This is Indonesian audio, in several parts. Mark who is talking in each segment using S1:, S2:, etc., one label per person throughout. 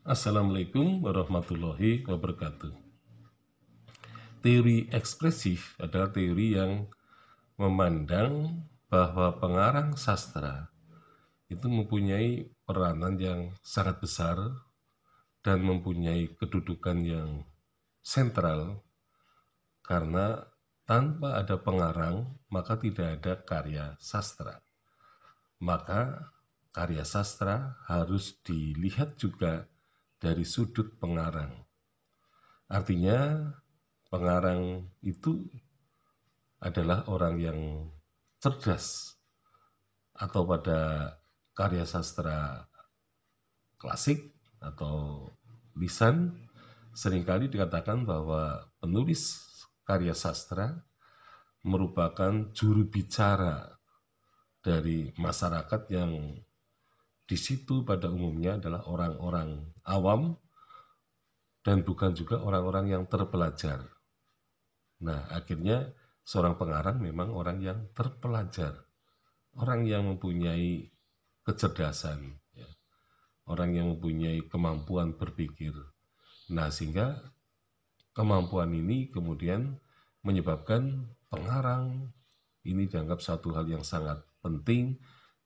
S1: Assalamualaikum warahmatullahi wabarakatuh. Teori ekspresif adalah teori yang memandang bahwa pengarang sastra itu mempunyai peranan yang sangat besar dan mempunyai kedudukan yang sentral karena tanpa ada pengarang maka tidak ada karya sastra. Maka karya sastra harus dilihat juga dari sudut pengarang. Artinya, pengarang itu adalah orang yang cerdas atau pada karya sastra klasik atau lisan seringkali dikatakan bahwa penulis karya sastra merupakan juru bicara dari masyarakat yang di situ pada umumnya adalah orang-orang awam dan bukan juga orang-orang yang terpelajar. Nah, akhirnya seorang pengarang memang orang yang terpelajar, orang yang mempunyai kecerdasan, ya. orang yang mempunyai kemampuan berpikir. Nah, sehingga kemampuan ini kemudian menyebabkan pengarang ini dianggap satu hal yang sangat penting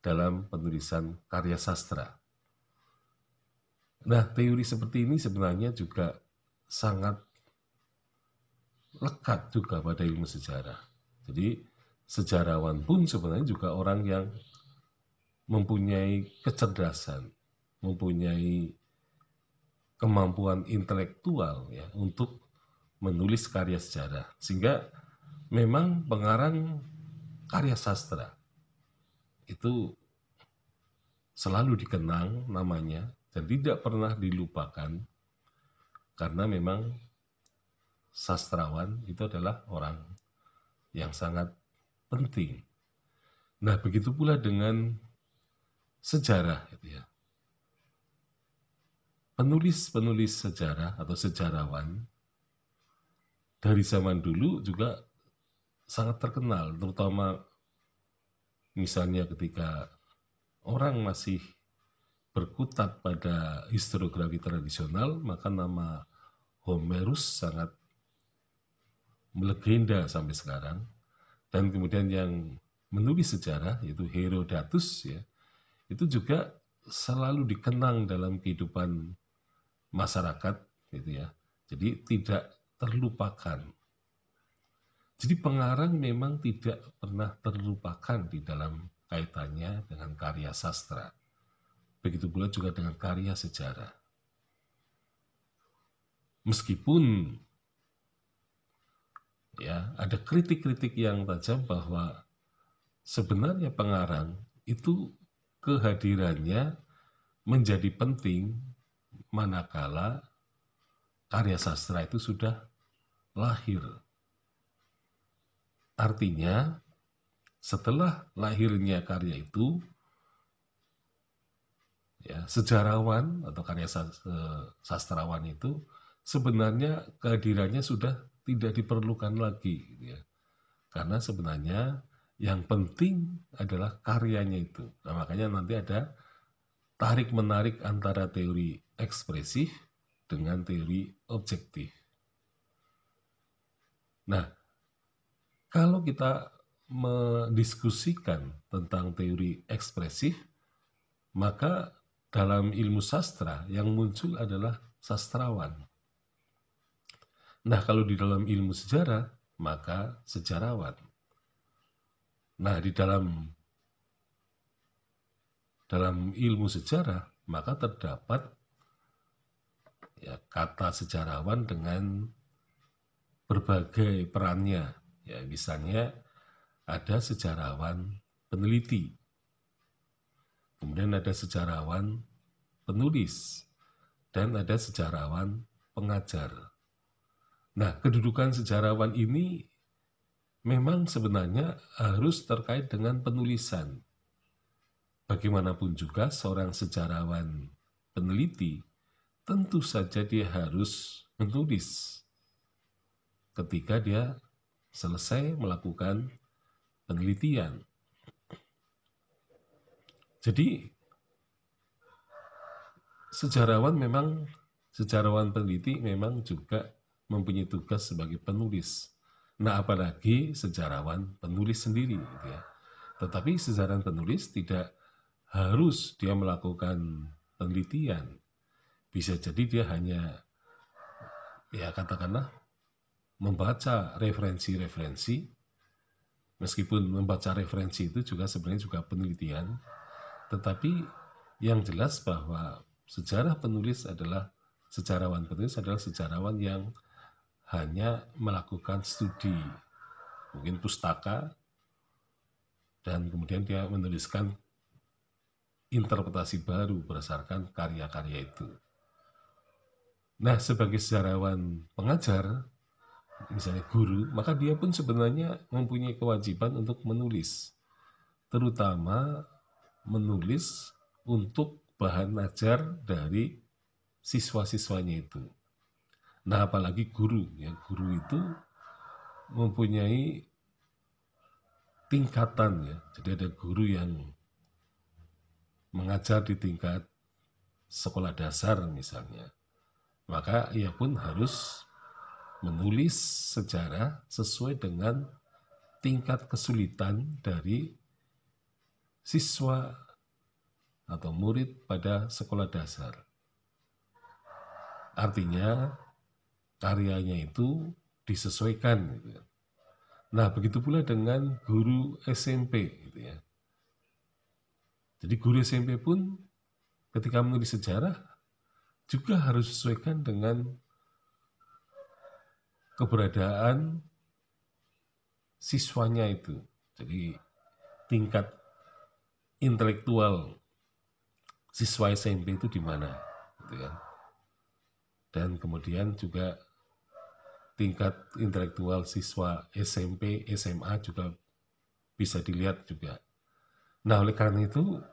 S1: dalam penulisan karya sastra. Nah, teori seperti ini sebenarnya juga sangat lekat juga pada ilmu sejarah. Jadi, sejarawan pun sebenarnya juga orang yang mempunyai kecerdasan, mempunyai kemampuan intelektual ya untuk menulis karya sejarah. Sehingga memang pengarang karya sastra itu selalu dikenang namanya dan tidak pernah dilupakan karena memang sastrawan itu adalah orang yang sangat penting. Nah, begitu pula dengan sejarah gitu ya. Penulis-penulis sejarah atau sejarawan dari zaman dulu juga sangat terkenal, terutama Misalnya ketika orang masih berkutat pada historiografi tradisional, maka nama Homerus sangat melegenda sampai sekarang. Dan kemudian yang menulis sejarah yaitu Herodotus ya, itu juga selalu dikenang dalam kehidupan masyarakat gitu ya. Jadi tidak terlupakan jadi pengarang memang tidak pernah terlupakan di dalam kaitannya dengan karya sastra. Begitu pula juga dengan karya sejarah. Meskipun ya ada kritik-kritik yang tajam bahwa sebenarnya pengarang itu kehadirannya menjadi penting manakala karya sastra itu sudah lahir Artinya, setelah lahirnya karya itu, ya, sejarawan atau karya sastrawan itu sebenarnya kehadirannya sudah tidak diperlukan lagi, gitu ya. karena sebenarnya yang penting adalah karyanya itu. Nah, makanya nanti ada tarik menarik antara teori ekspresif dengan teori objektif. Nah, kalau kita mendiskusikan tentang teori ekspresif, maka dalam ilmu sastra yang muncul adalah sastrawan. Nah, kalau di dalam ilmu sejarah, maka sejarawan. Nah, di dalam dalam ilmu sejarah, maka terdapat ya, kata sejarawan dengan berbagai perannya Ya, misalnya ada sejarawan peneliti, kemudian ada sejarawan penulis, dan ada sejarawan pengajar. Nah, kedudukan sejarawan ini memang sebenarnya harus terkait dengan penulisan. Bagaimanapun juga seorang sejarawan peneliti tentu saja dia harus menulis ketika dia selesai melakukan penelitian. Jadi sejarawan memang sejarawan peneliti memang juga mempunyai tugas sebagai penulis. Nah, apalagi sejarawan penulis sendiri gitu ya. Tetapi sejarawan penulis tidak harus dia melakukan penelitian. Bisa jadi dia hanya ya katakanlah membaca referensi-referensi. Meskipun membaca referensi itu juga sebenarnya juga penelitian, tetapi yang jelas bahwa sejarah penulis adalah sejarawan penulis adalah sejarawan yang hanya melakukan studi, mungkin pustaka, dan kemudian dia menuliskan interpretasi baru berdasarkan karya-karya itu. Nah, sebagai sejarawan pengajar, misalnya guru, maka dia pun sebenarnya mempunyai kewajiban untuk menulis. Terutama menulis untuk bahan ajar dari siswa-siswanya itu. Nah, apalagi guru, ya guru itu mempunyai tingkatan ya. Jadi ada guru yang mengajar di tingkat sekolah dasar misalnya. Maka ia pun harus menulis sejarah sesuai dengan tingkat kesulitan dari siswa atau murid pada sekolah dasar. Artinya, karyanya itu disesuaikan. Gitu ya. Nah, begitu pula dengan guru SMP. Gitu ya. Jadi guru SMP pun ketika menulis sejarah juga harus sesuaikan dengan keberadaan siswanya itu. Jadi tingkat intelektual siswa SMP itu di mana, gitu kan? Dan kemudian juga tingkat intelektual siswa SMP, SMA juga bisa dilihat juga. Nah, oleh karena itu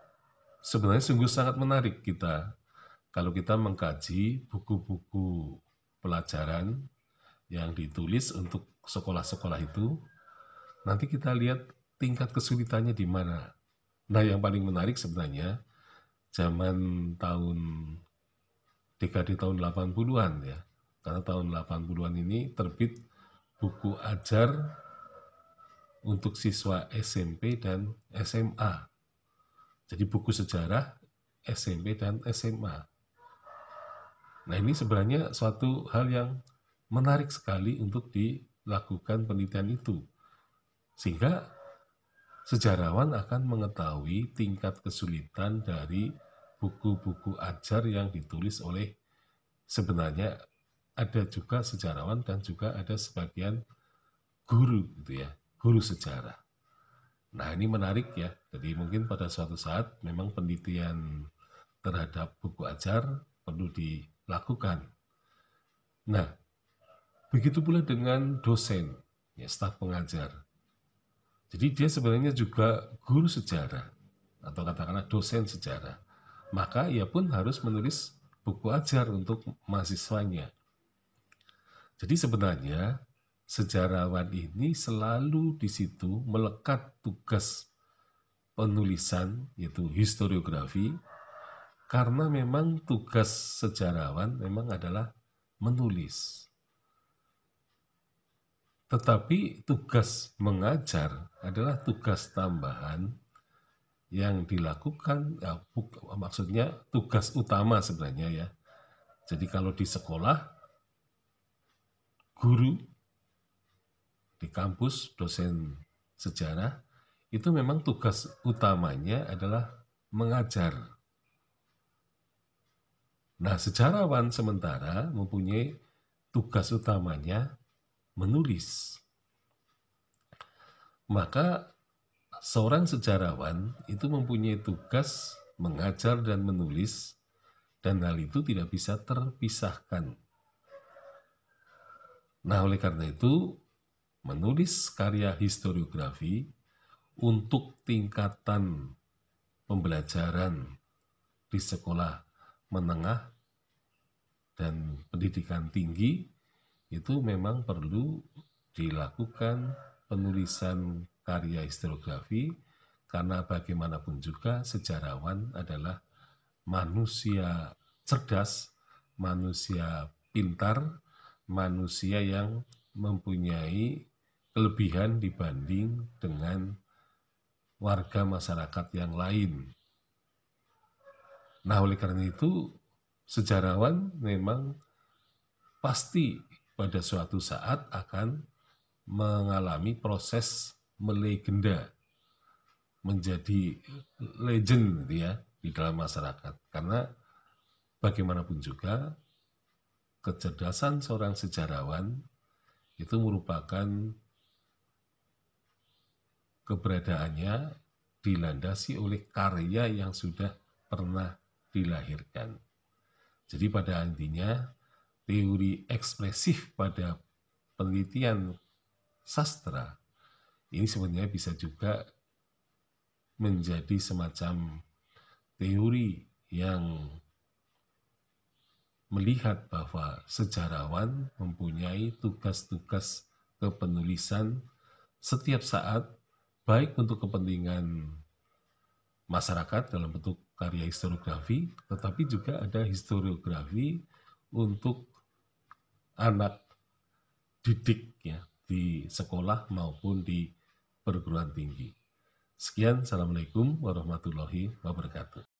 S1: sebenarnya sungguh sangat menarik kita kalau kita mengkaji buku-buku pelajaran yang ditulis untuk sekolah-sekolah itu. Nanti kita lihat tingkat kesulitannya di mana. Nah, yang paling menarik sebenarnya zaman tahun dekade tahun 80-an ya. Karena tahun 80-an ini terbit buku ajar untuk siswa SMP dan SMA. Jadi buku sejarah SMP dan SMA. Nah, ini sebenarnya suatu hal yang menarik sekali untuk dilakukan penelitian itu. Sehingga sejarawan akan mengetahui tingkat kesulitan dari buku-buku ajar yang ditulis oleh sebenarnya ada juga sejarawan dan juga ada sebagian guru gitu ya, guru sejarah. Nah ini menarik ya, jadi mungkin pada suatu saat memang penelitian terhadap buku ajar perlu dilakukan. Nah, Begitu pula dengan dosen, ya, staf pengajar. Jadi dia sebenarnya juga guru sejarah atau katakanlah dosen sejarah. Maka ia pun harus menulis buku ajar untuk mahasiswanya. Jadi sebenarnya sejarawan ini selalu di situ melekat tugas penulisan yaitu historiografi karena memang tugas sejarawan memang adalah menulis. Tetapi tugas mengajar adalah tugas tambahan yang dilakukan, ya, maksudnya tugas utama sebenarnya ya. Jadi kalau di sekolah, guru, di kampus, dosen sejarah, itu memang tugas utamanya adalah mengajar. Nah, sejarawan sementara mempunyai tugas utamanya menulis. Maka seorang sejarawan itu mempunyai tugas mengajar dan menulis dan hal itu tidak bisa terpisahkan. Nah, oleh karena itu menulis karya historiografi untuk tingkatan pembelajaran di sekolah menengah dan pendidikan tinggi itu memang perlu dilakukan penulisan karya historiografi karena bagaimanapun juga sejarawan adalah manusia cerdas, manusia pintar, manusia yang mempunyai kelebihan dibanding dengan warga masyarakat yang lain. Nah, oleh karena itu sejarawan memang pasti pada suatu saat akan mengalami proses melegenda menjadi legend gitu ya di dalam masyarakat karena bagaimanapun juga kecerdasan seorang sejarawan itu merupakan keberadaannya dilandasi oleh karya yang sudah pernah dilahirkan. Jadi pada intinya teori ekspresif pada penelitian sastra ini sebenarnya bisa juga menjadi semacam teori yang melihat bahwa sejarawan mempunyai tugas-tugas kepenulisan setiap saat baik untuk kepentingan masyarakat dalam bentuk karya historiografi tetapi juga ada historiografi untuk anak didik ya di sekolah maupun di perguruan tinggi. Sekian, Assalamualaikum warahmatullahi wabarakatuh.